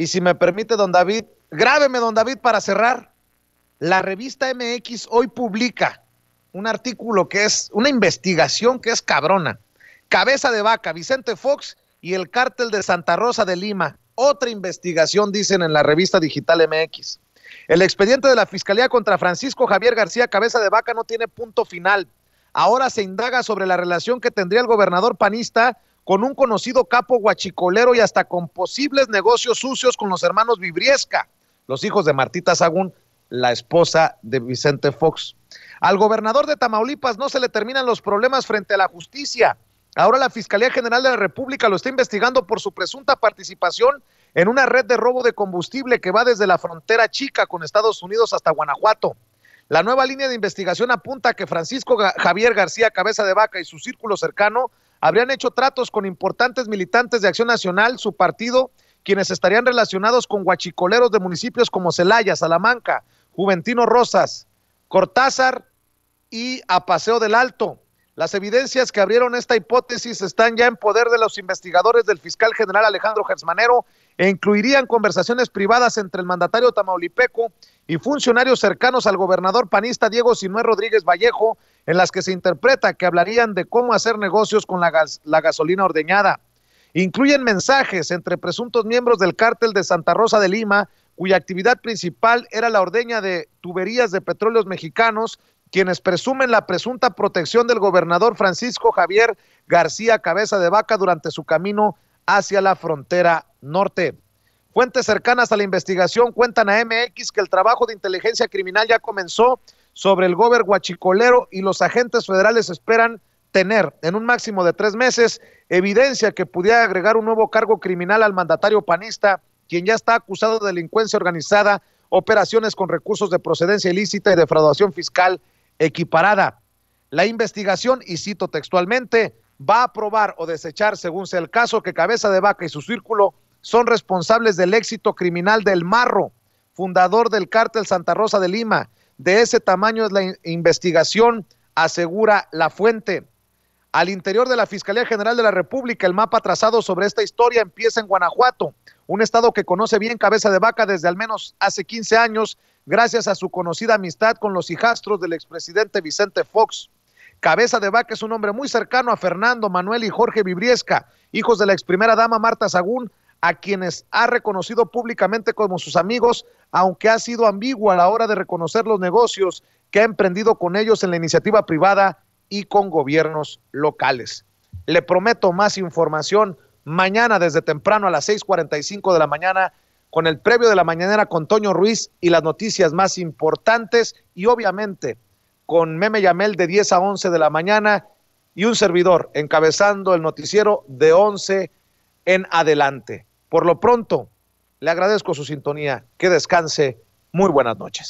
Y si me permite, don David, grábeme, don David, para cerrar. La revista MX hoy publica un artículo que es una investigación que es cabrona. Cabeza de vaca, Vicente Fox y el cártel de Santa Rosa de Lima. Otra investigación, dicen en la revista digital MX. El expediente de la Fiscalía contra Francisco Javier García Cabeza de Vaca no tiene punto final. Ahora se indaga sobre la relación que tendría el gobernador panista con un conocido capo guachicolero y hasta con posibles negocios sucios con los hermanos Vibriesca, los hijos de Martita Sagún, la esposa de Vicente Fox. Al gobernador de Tamaulipas no se le terminan los problemas frente a la justicia. Ahora la Fiscalía General de la República lo está investigando por su presunta participación en una red de robo de combustible que va desde la frontera chica con Estados Unidos hasta Guanajuato. La nueva línea de investigación apunta a que Francisco Javier García Cabeza de Vaca y su círculo cercano habrían hecho tratos con importantes militantes de Acción Nacional, su partido, quienes estarían relacionados con guachicoleros de municipios como Celaya, Salamanca, Juventino Rosas, Cortázar y a Paseo del Alto. Las evidencias que abrieron esta hipótesis están ya en poder de los investigadores del fiscal general Alejandro Gersmanero e incluirían conversaciones privadas entre el mandatario tamaulipeco y funcionarios cercanos al gobernador panista Diego Sinué Rodríguez Vallejo, en las que se interpreta que hablarían de cómo hacer negocios con la, la gasolina ordeñada. Incluyen mensajes entre presuntos miembros del cártel de Santa Rosa de Lima, cuya actividad principal era la ordeña de tuberías de petróleos mexicanos, quienes presumen la presunta protección del gobernador Francisco Javier García Cabeza de Vaca durante su camino hacia la frontera norte. Fuentes cercanas a la investigación cuentan a MX que el trabajo de inteligencia criminal ya comenzó sobre el gober guachicolero y los agentes federales esperan tener en un máximo de tres meses evidencia que pudiera agregar un nuevo cargo criminal al mandatario panista, quien ya está acusado de delincuencia organizada, operaciones con recursos de procedencia ilícita y defraudación fiscal equiparada. La investigación, y cito textualmente, va a aprobar o desechar, según sea el caso, que Cabeza de Vaca y su círculo son responsables del éxito criminal del Marro, fundador del cártel Santa Rosa de Lima. De ese tamaño es la investigación, asegura la fuente. Al interior de la Fiscalía General de la República, el mapa trazado sobre esta historia empieza en Guanajuato, un estado que conoce bien Cabeza de Vaca desde al menos hace 15 años, gracias a su conocida amistad con los hijastros del expresidente Vicente Fox. Cabeza de Vaca es un hombre muy cercano a Fernando, Manuel y Jorge Vibriesca, hijos de la ex primera dama Marta Sagún, a quienes ha reconocido públicamente como sus amigos, aunque ha sido ambigua a la hora de reconocer los negocios que ha emprendido con ellos en la iniciativa privada y con gobiernos locales. Le prometo más información mañana desde temprano a las 6.45 de la mañana con el previo de la mañanera con Toño Ruiz y las noticias más importantes y obviamente con Meme Yamel de 10 a 11 de la mañana y un servidor encabezando el noticiero de 11 en adelante. Por lo pronto, le agradezco su sintonía. Que descanse. Muy buenas noches.